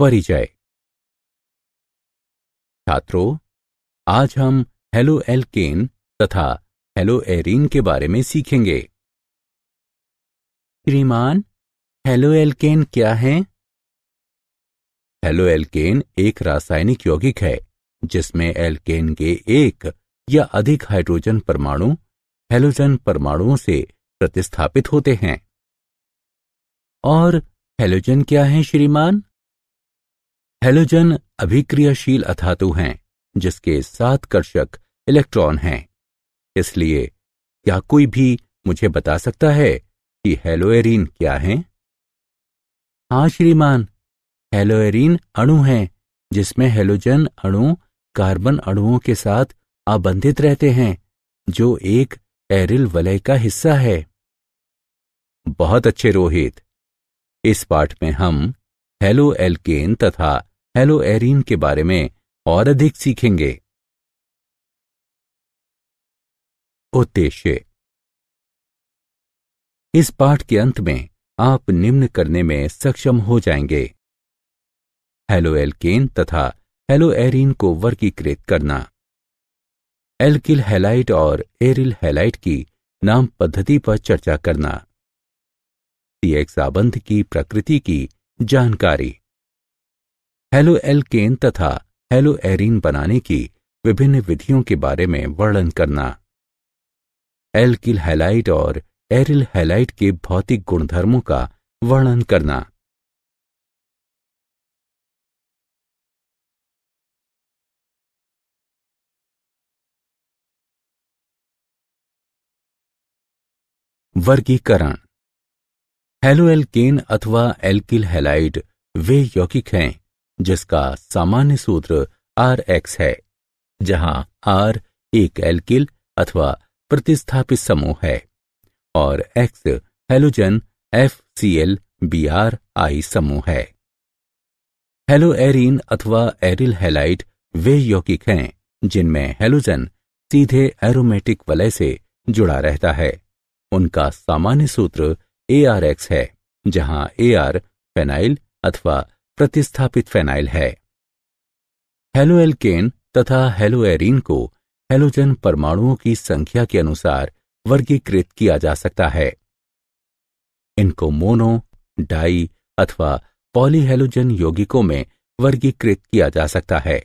परिचय छात्रों आज हम हेलो एल्केन तथा हेलो एरिन के बारे में सीखेंगे श्रीमान हेलो एल्केन क्या है हेलो एल्केन एक रासायनिक यौगिक है जिसमें एल्केन के एक या अधिक हाइड्रोजन परमाणु हेलोजन परमाणुओं से प्रतिस्थापित होते हैं और हेलोजन क्या है श्रीमान हेलोजन अभिक्रियाशील अथातु हैं जिसके सात कर्षक इलेक्ट्रॉन हैं इसलिए क्या कोई भी मुझे बता सकता है कि हेलोएरीन क्या है हाँ श्रीमान हेलोएरीन अणु हैं जिसमें हेलोजन अणु कार्बन अणुओं के साथ आबंधित रहते हैं जो एक एरिल वलय का हिस्सा है बहुत अच्छे रोहित इस पाठ में हम हेलो एल्केन तथा हेलो एरीन के बारे में और अधिक सीखेंगे उद्देश्य इस पाठ के अंत में आप निम्न करने में सक्षम हो जाएंगे हेलो एल्केन तथा हेलो एरीन को वर्गीकृत करना एल्किल हेलाइट और एरिल हेलाइट की नाम पद्धति पर चर्चा करना साबंध की प्रकृति की जानकारी हेलो केन तथा हेलो एरीन बनाने की विभिन्न विधियों के बारे में वर्णन करना एल्किल हैलाइट और एरिल हैलाइट के भौतिक गुणधर्मों का वर्णन करना वर्गीकरण हेलो एल्केन अथवा एल्किल हैलाइट वे यौगिक हैं जिसका सामान्य सूत्र आर एक्स है जहां आर एक एल्किल अथवा प्रतिस्थापित समूह है और X halogen F C L B R I समूह है हेलो एरिन अथवा एरिल हेलाइट वे यौगिक हैं जिनमें हेलोजन सीधे एरोमेटिक वलय से जुड़ा रहता है उनका सामान्य सूत्र ए आर एक्स है जहां ए आर फेनाइल अथवा प्रतिस्थापित फेनाइल है हेलोएलकेन तथा हेलोएरिन को हेलोजन परमाणुओं की संख्या के अनुसार वर्गीकृत किया जा सकता है इनको मोनो डाई अथवा पॉलीहेलोजन यौगिकों में वर्गीकृत किया जा सकता है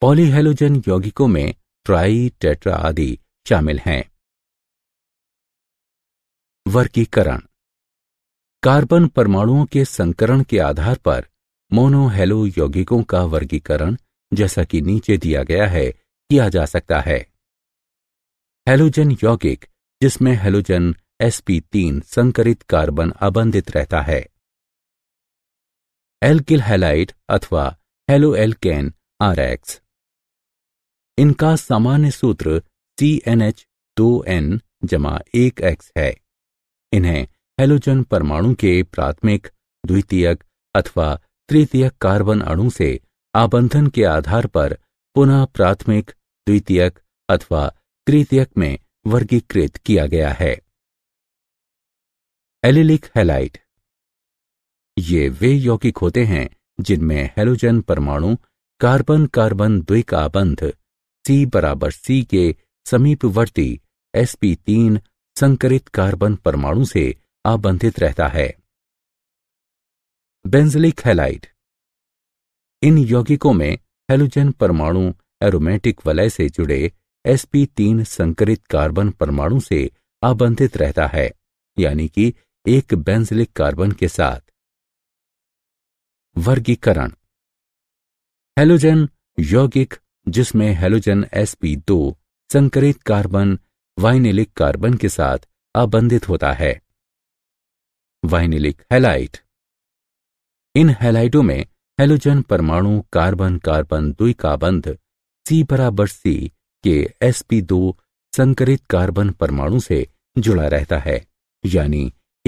पॉलीहेलोजन यौगिकों में ट्राई टेट्रा आदि शामिल हैं वर्गीकरण कार्बन परमाणुओं के संकरण के आधार पर मोनोहेलो यौगिकों का वर्गीकरण जैसा कि नीचे दिया गया है किया जा सकता है हेलोजन यौगिक जिसमें हेलोजन sp3 संकरित कार्बन अबंधित रहता है एल्किल हेलाइट अथवा हेलो एल्केन आर एक्स इनका सामान्य सूत्र सी एन एच दो एन जमा एक एक्स है इन्हें हेलोजन परमाणु के प्राथमिक द्वितीयक अथवा तृतीयक कार्बन अणु से आबंधन के आधार पर पुनः प्राथमिक द्वितीयक अथवा तृतीयक में वर्गीकृत किया गया है एलिलिक हेलाइट ये वे यौगिक होते हैं जिनमें हेलोजन परमाणु कार्बन कार्बन द्विक आबंध सी बराबर सी के समीपवर्ती एसपी तीन संकरित कार्बन परमाणु से आबंधित रहता है बेंजलिक हेलाइड इन यौगिकों में हेलोजन परमाणु एरोमेटिक वलय से जुड़े sp3 संकरित कार्बन परमाणु से आबंधित रहता है यानी कि एक बेंजलिक कार्बन के साथ वर्गीकरण हेलोजन यौगिक जिसमें हेलोजन sp2 संकरित कार्बन वाइनिलिक कार्बन के साथ आबंधित होता है वाइनिलिक हेलाइट इन हेलाइटों में हेलोजन परमाणु कार्बन कार्बन दुई बंध सी बराबर सी के एसपी दो संकरित कार्बन परमाणु से जुड़ा रहता है यानी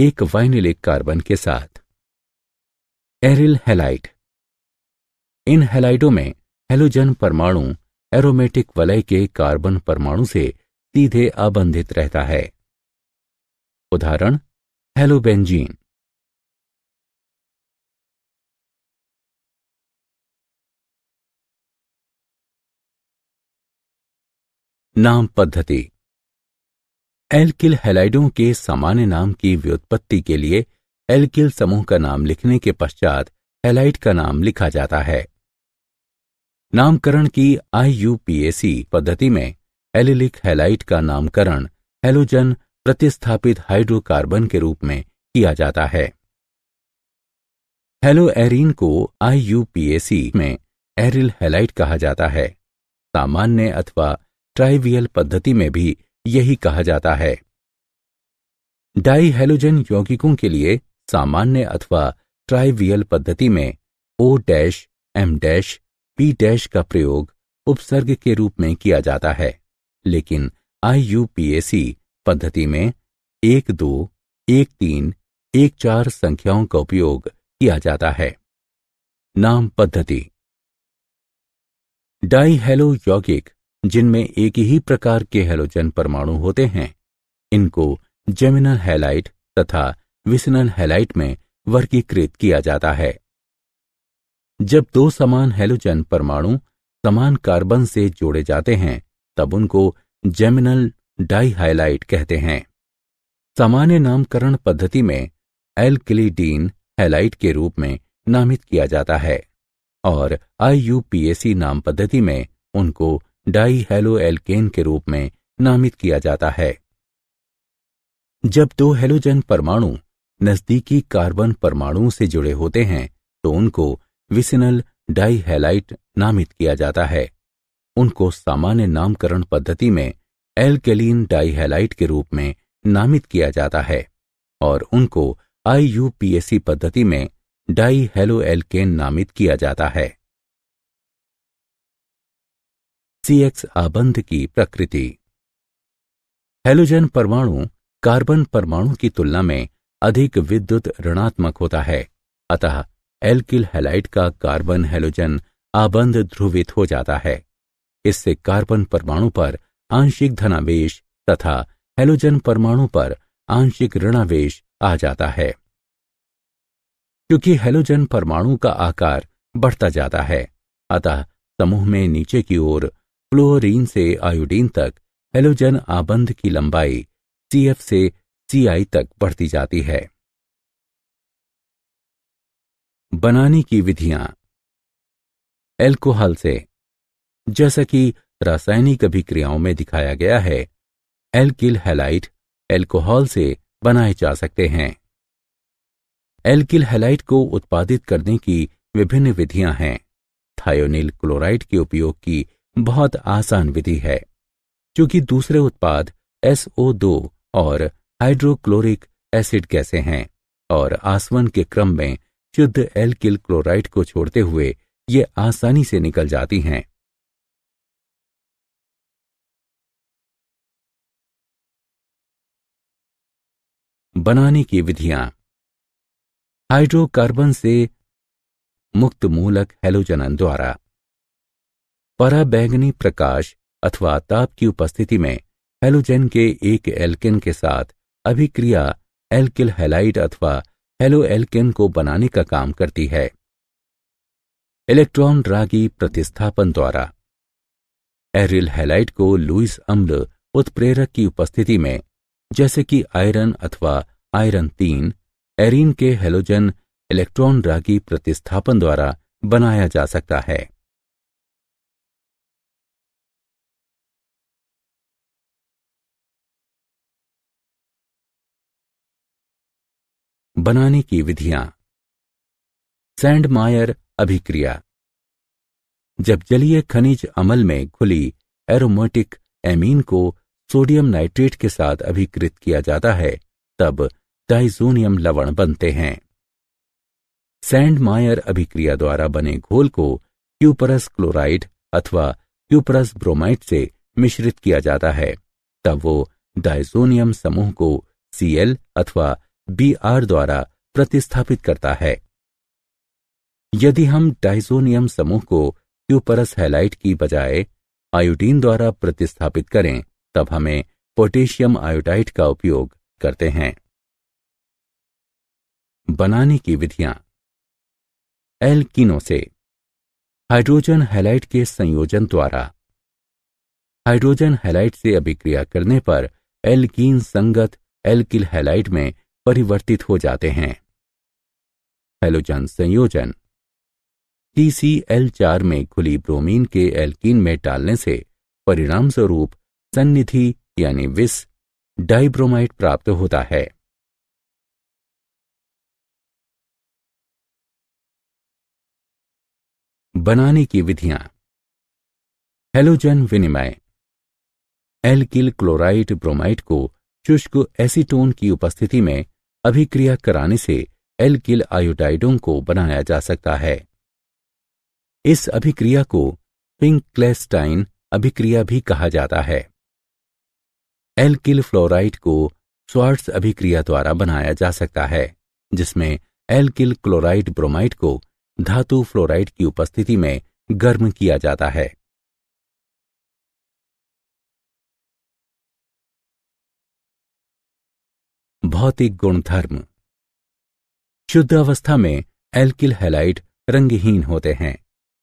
एक वाइनिलिक कार्बन के साथ एरिल हेलाइट इन हेलाइटों में हेलोजन परमाणु एरोमेटिक वलय के कार्बन परमाणु से सीधे अबंधित रहता है उदाहरण hallucinogen नाम पद्धति एल्किल हेलाइडों के सामान्य नाम की व्युत्पत्ति के लिए एल्किल समूह का नाम लिखने के पश्चात हेलाइट का नाम लिखा जाता है नामकरण की आई पद्धति में एलिलिक हेलाइट का नामकरण हेलोजन प्रतिस्थापित हाइड्रोकार्बन के रूप में किया जाता है हेलो एरीन को आई में एरिल हेलाइट कहा जाता है सामान्य अथवा ट्राइवियल पद्धति में भी यही कहा जाता है डाईहेलोजन यौगिकों के लिए सामान्य अथवा ट्राइवियल पद्धति में O dash M dash P dash का प्रयोग उपसर्ग के रूप में किया जाता है लेकिन आई पद्धति में एक दो एक तीन एक चार संख्याओं का उपयोग किया जाता है नाम पद्धति डाई हेलो यौगिक जिनमें एक ही प्रकार के हेलोजन परमाणु होते हैं इनको जेमिनल हेलाइट तथा विसनल हेलाइट में वर्गीकृत किया जाता है जब दो समान हेलोजन परमाणु समान कार्बन से जोड़े जाते हैं तब उनको जेमिनल डाई हाइलाइट कहते हैं सामान्य नामकरण पद्धति में एल्किलीडीन हैलाइट के रूप में नामित किया जाता है और आईयूपीएसी नाम पद्धति में उनको डाई हेलो एल्केन के रूप में नामित किया जाता है जब दो हेलोजन परमाणु नजदीकी कार्बन परमाणुओं से जुड़े होते हैं तो उनको विसिनल डाई नामित किया जाता है उनको सामान्य नामकरण पद्धति में एल्केलीन डाइहेलाइट के रूप में नामित किया जाता है और उनको आई पद्धति में डाइहेलोएल्केन नामित किया जाता है सीएक्स आबंध की प्रकृति हेलोजन परमाणु कार्बन परमाणु की तुलना में अधिक विद्युत ऋणात्मक होता है अतः एल्किल हेलाइट का कार्बन हेलोजन आबंध ध्रुवित हो जाता है इससे कार्बन परमाणु पर आंशिक धनावेश तथा हेलोजन परमाणु पर आंशिक ऋणावेश आ जाता है क्योंकि हेलोजन परमाणु का आकार बढ़ता जाता है अतः समूह में नीचे की ओर फ्लोरीन से आयोडीन तक हेलोजन आबंध की लंबाई सीएफ से सीआई तक बढ़ती जाती है बनाने की विधियां एल्कोहल से जैसा कि रासायनिक अभिक्रियाओं में दिखाया गया है एल्किल हैलाइट एल्कोहल से बनाए जा सकते हैं एल्किल हेलाइट को उत्पादित करने की विभिन्न विधियां हैं थायोनिल क्लोराइड के उपयोग की बहुत आसान विधि है क्योंकि दूसरे उत्पाद SO2 और हाइड्रोक्लोरिक एसिड कैसे हैं और आसवन के क्रम में शुद्ध एल्किल क्लोराइड को छोड़ते हुए ये आसानी से निकल जाती हैं बनाने की विधियां हाइड्रोकार्बन से मुक्त मूलक हेलोजनन द्वारा पराबैंगनी प्रकाश अथवा ताप की उपस्थिति में हेलोजन के एक एल्केन के साथ अभिक्रिया एल्किल हेलाइड अथवा हेलो एल्केन को बनाने का काम करती है इलेक्ट्रॉन रागी प्रतिस्थापन द्वारा एरिल हेलाइट को लुइस अम्ल उत्प्रेरक की उपस्थिति में जैसे कि आयरन अथवा आयरन तीन एरीन के हेलोजन इलेक्ट्रॉन रागी प्रतिस्थापन द्वारा बनाया जा सकता है बनाने की विधियां सैंड मायर अभिक्रिया जब जलीय खनिज अमल में खुली एरोमेटिक एमीन को सोडियम नाइट्रेट के साथ अभिकृत किया जाता है तब डाइजोनियम लवण बनते हैं सैंड मायर अभिक्रिया द्वारा बने घोल को क्यूपरस क्लोराइड अथवा क्यूपरस ब्रोमाइड से मिश्रित किया जाता है तब वो डाइजोनियम समूह को सीएल अथवा Br द्वारा प्रतिस्थापित करता है यदि हम डाइजोनियम समूह को क्यूपरस हैलाइट की बजाय आयोडीन द्वारा प्रतिस्थापित करें तब हमें पोटेशियम आयोडाइड का उपयोग करते हैं बनाने की विधियां एल्किनो से हाइड्रोजन हैलाइट के संयोजन द्वारा हाइड्रोजन हैलाइट से अभिक्रिया करने पर एल्कीन संगत एल्किल हैलाइट में परिवर्तित हो जाते हैं हेलोजन संयोजन टीसीएल चार में खुली ब्रोमीन के एल्कीन में डालने से परिणाम स्वरूप सन्निधि यानी विस डाइब्रोमाइट प्राप्त होता है बनाने की विधियां हेलोजन विनिमय एल्किल क्लोराइड ब्रोमाइड को शुष्क एसीटोन की उपस्थिति में अभिक्रिया कराने से एल्किल आयोडाइडों को बनाया जा सकता है इस अभिक्रिया को पिंक क्लेस्टाइन अभिक्रिया भी कहा जाता है एल्किल फ्लोराइड को स्वार्ट्स अभिक्रिया द्वारा बनाया जा सकता है जिसमें एल्किल क्लोराइड ब्रोमाइड को धातु फ्लोराइड की उपस्थिति में गर्म किया जाता है भौतिक गुणधर्म शुद्ध अवस्था में एल्किल हेलाइट रंगहीन होते हैं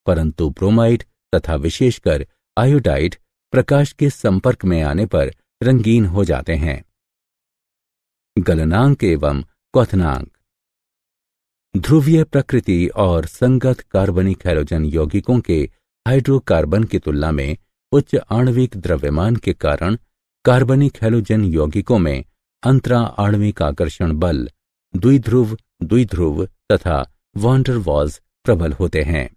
परंतु ब्रोमाइड तथा विशेषकर आयोडाइड प्रकाश के संपर्क में आने पर रंगीन हो जाते हैं गलनांक एवं क्वनांक ध्रुवीय प्रकृति और संगत कार्बनिक हाइड्रोजन यौगिकों के हाइड्रोकार्बन की तुलना में उच्च आणविक द्रव्यमान के कारण कार्बनिक हाइड्रोजन यौगिकों में अंतरा आणविक आकर्षण बल द्विध्रुव द्विध्रुव तथा वॉन्डरवॉल्स प्रबल होते हैं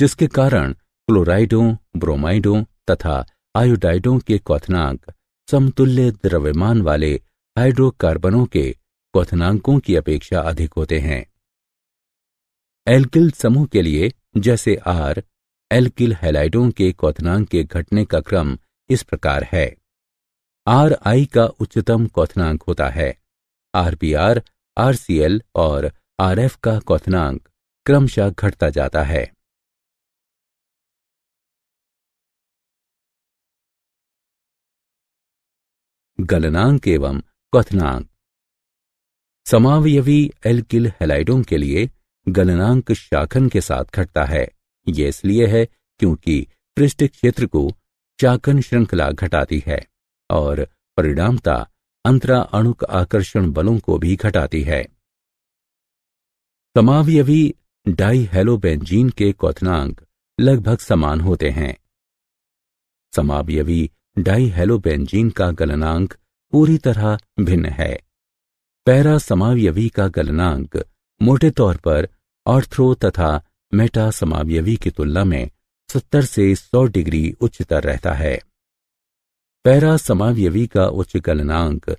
जिसके कारण क्लोराइडों ब्रोमाइडों तथा आयोडाइडों के क्वनाक समतुल्य द्रव्यमान वाले हाइड्रोकार्बनों के क्वथनांकों की अपेक्षा अधिक होते हैं एल्किल समूह के लिए जैसे आर एल्किल हेलाइडों के क्वथनांक के घटने का क्रम इस प्रकार है आर आई का उच्चतम क्वथनांक होता है R P R R C L और आर एफ का क्वथनांक क्रमशः घटता जाता है गलनांक एवं क्वथनांक समावयवी एल्किल हेलाइडों के लिए गलनांक शाखन के साथ घटता है ये इसलिए है क्योंकि पृष्ठ क्षेत्र को शाखन श्रृंखला घटाती है और परिणामता अंतरा अणुक आकर्षण बलों को भी घटाती है समावयवी डाईहेलोबेंजीन के क्वनांक लगभग समान होते हैं समावयवी डाईहेलोबेंजीन का गलनांक पूरी तरह भिन्न है पैरा समावयवी का गलनांक मोटे तौर पर ऑर्थ्रो तथा मेटा समावयवी की तुलना में 70 से 100 डिग्री उच्चतर रहता है पैरा समावयवी का उच्च गलनांक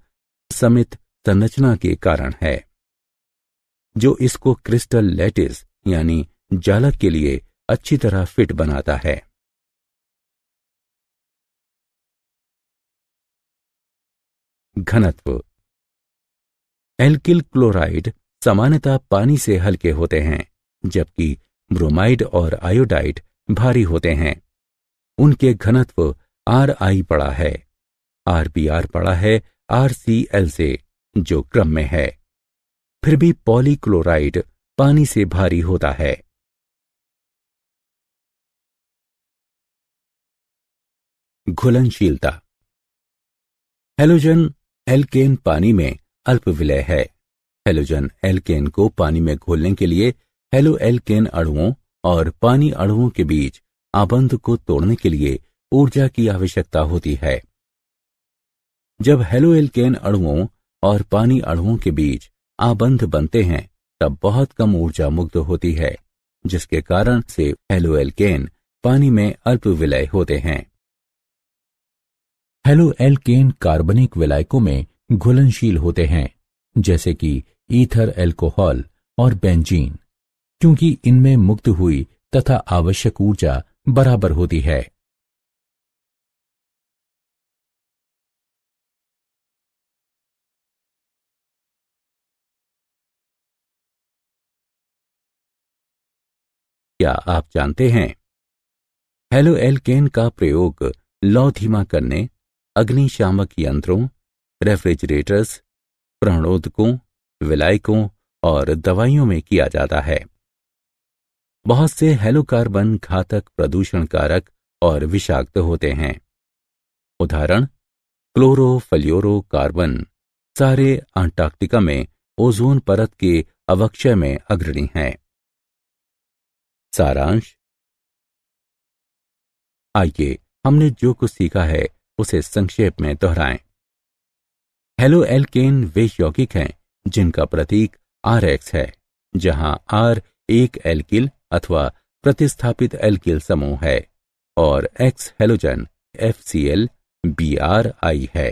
समित संरचना के कारण है जो इसको क्रिस्टल लेटिस यानी जालक के लिए अच्छी तरह फिट बनाता है घनत्व एल्किल क्लोराइड सामान्यतः पानी से हल्के होते हैं जबकि ब्रोमाइड और आयोडाइड भारी होते हैं उनके घनत्व आर आई पड़ा है आर बी आर पड़ा है आर सी एल से जो क्रम में है फिर भी पॉलीक्लोराइड पानी से भारी होता है घुलनशीलता हेलोजन एल्केन पानी में अल्प विलय है हेलोजन एल्केन को पानी में घोलने के लिए हेलो एल्केन अणुओं और पानी अणुओं के बीच आबंध को तोड़ने के लिए ऊर्जा की आवश्यकता होती है जब हेलो एल्केन अणुओं और पानी अणुओं के बीच आबंध बनते हैं तब बहुत कम ऊर्जा मुक्त होती है जिसके कारण से हेलो एल्केन पानी में अल्प विलय होते हैं हेलो एल्केन कार्बनिक विलायकों में घुलनशील होते हैं जैसे कि ईथर एल्कोहल और बेंजीन क्योंकि इनमें मुक्त हुई तथा आवश्यक ऊर्जा बराबर होती है क्या आप जानते हैं हेलो एलकेन का प्रयोग लौधीमा करने अग्निशामक यंत्रों रेफ्रिजरेटर्स प्रणोदकों विलायकों और दवाइयों में किया जाता है बहुत से हेलोकार्बन घातक प्रदूषण कारक और विषाक्त होते हैं उदाहरण क्लोरोफ्लोरो कार्बन सारे अंटार्कटिका में ओजोन परत के अवक्षय में अग्रणी हैं सारांश आइए हमने जो कुछ सीखा है उसे संक्षेप में दोहराएं हेलो एल्केन वे यौगिक हैं जिनका प्रतीक आर एक्स है जहां आर एक एल्किल अथवा प्रतिस्थापित एल्किल समूह है और X halogen F C L B R I है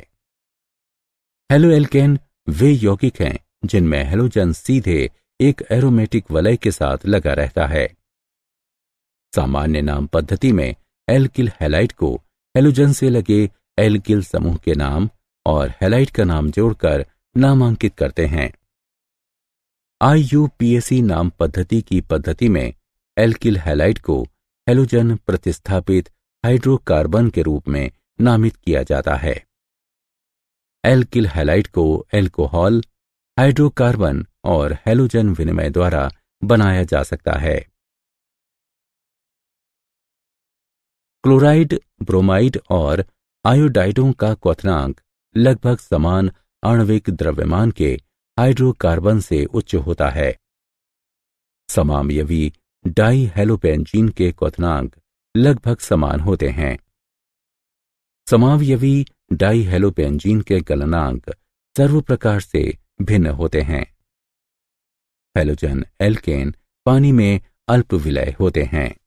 हेलो एल्केन वे यौगिक हैं जिनमें हेलोजन सीधे एक एरोमेटिक वलय के साथ लगा रहता है सामान्य नाम पद्धति में एल्किल हेलाइट को हेलोजन से लगे एल्किल समूह के नाम और हेलाइट का नाम जोड़कर नामांकित करते हैं आई नाम पद्धति की पद्धति में एल्किल हेलाइट को हेलोजन प्रतिस्थापित हाइड्रोकार्बन के रूप में नामित किया जाता है एल्किल हेलाइट को एल्कोहल हाइड्रोकार्बन और हेलोजन विनिमय द्वारा बनाया जा सकता है क्लोराइड ब्रोमाइड और आयोडाइडों का क्वथनांक लगभग समान आणविक द्रव्यमान के हाइड्रोकार्बन से उच्च होता है समामयवी डाई हेलोपेंजीन के क्वनांक लगभग समान होते हैं समावयवी डाई हेलोपेंजीन के गलनांक सर्व प्रकार से भिन्न होते हैं हेलोजन एल्केन पानी में अल्प विलय होते हैं